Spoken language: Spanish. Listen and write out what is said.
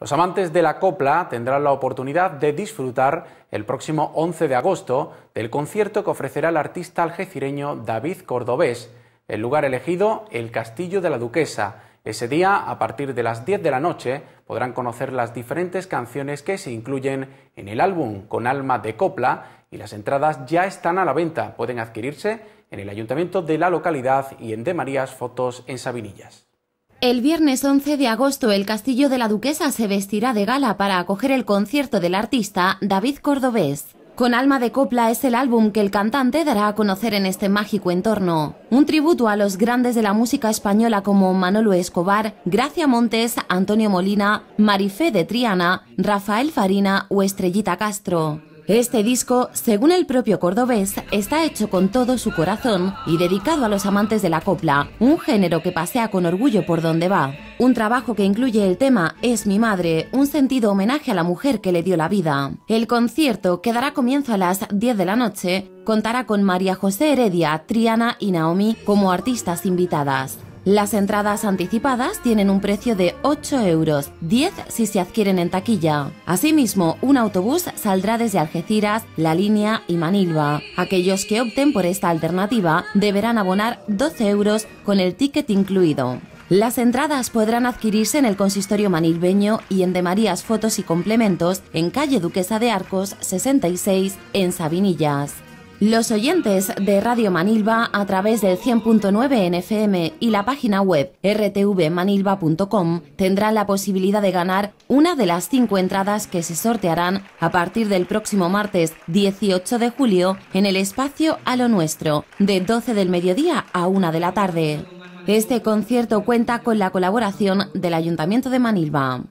Los amantes de la copla tendrán la oportunidad de disfrutar el próximo 11 de agosto del concierto que ofrecerá el artista algecireño David Cordobés. El lugar elegido, el Castillo de la Duquesa. Ese día, a partir de las 10 de la noche, podrán conocer las diferentes canciones que se incluyen en el álbum con alma de copla y las entradas ya están a la venta. Pueden adquirirse en el ayuntamiento de la localidad y en De Marías Fotos en Sabinillas. El viernes 11 de agosto el Castillo de la Duquesa se vestirá de gala para acoger el concierto del artista David Cordobés. Con Alma de Copla es el álbum que el cantante dará a conocer en este mágico entorno. Un tributo a los grandes de la música española como Manolo Escobar, Gracia Montes, Antonio Molina, Marifé de Triana, Rafael Farina o Estrellita Castro. Este disco, según el propio cordobés, está hecho con todo su corazón y dedicado a los amantes de la copla, un género que pasea con orgullo por donde va. Un trabajo que incluye el tema Es mi madre, un sentido homenaje a la mujer que le dio la vida. El concierto, que dará comienzo a las 10 de la noche, contará con María José Heredia, Triana y Naomi como artistas invitadas. Las entradas anticipadas tienen un precio de 8 euros, 10 si se adquieren en taquilla. Asimismo, un autobús saldrá desde Algeciras, La Línea y Manilva. Aquellos que opten por esta alternativa deberán abonar 12 euros con el ticket incluido. Las entradas podrán adquirirse en el Consistorio Manilbeño y en De Marías Fotos y Complementos en calle Duquesa de Arcos 66 en Sabinillas. Los oyentes de Radio Manilva a través del 100.9 NFM y la página web rtvmanilva.com tendrán la posibilidad de ganar una de las cinco entradas que se sortearán a partir del próximo martes 18 de julio en el espacio A lo Nuestro, de 12 del mediodía a 1 de la tarde. Este concierto cuenta con la colaboración del Ayuntamiento de Manilva.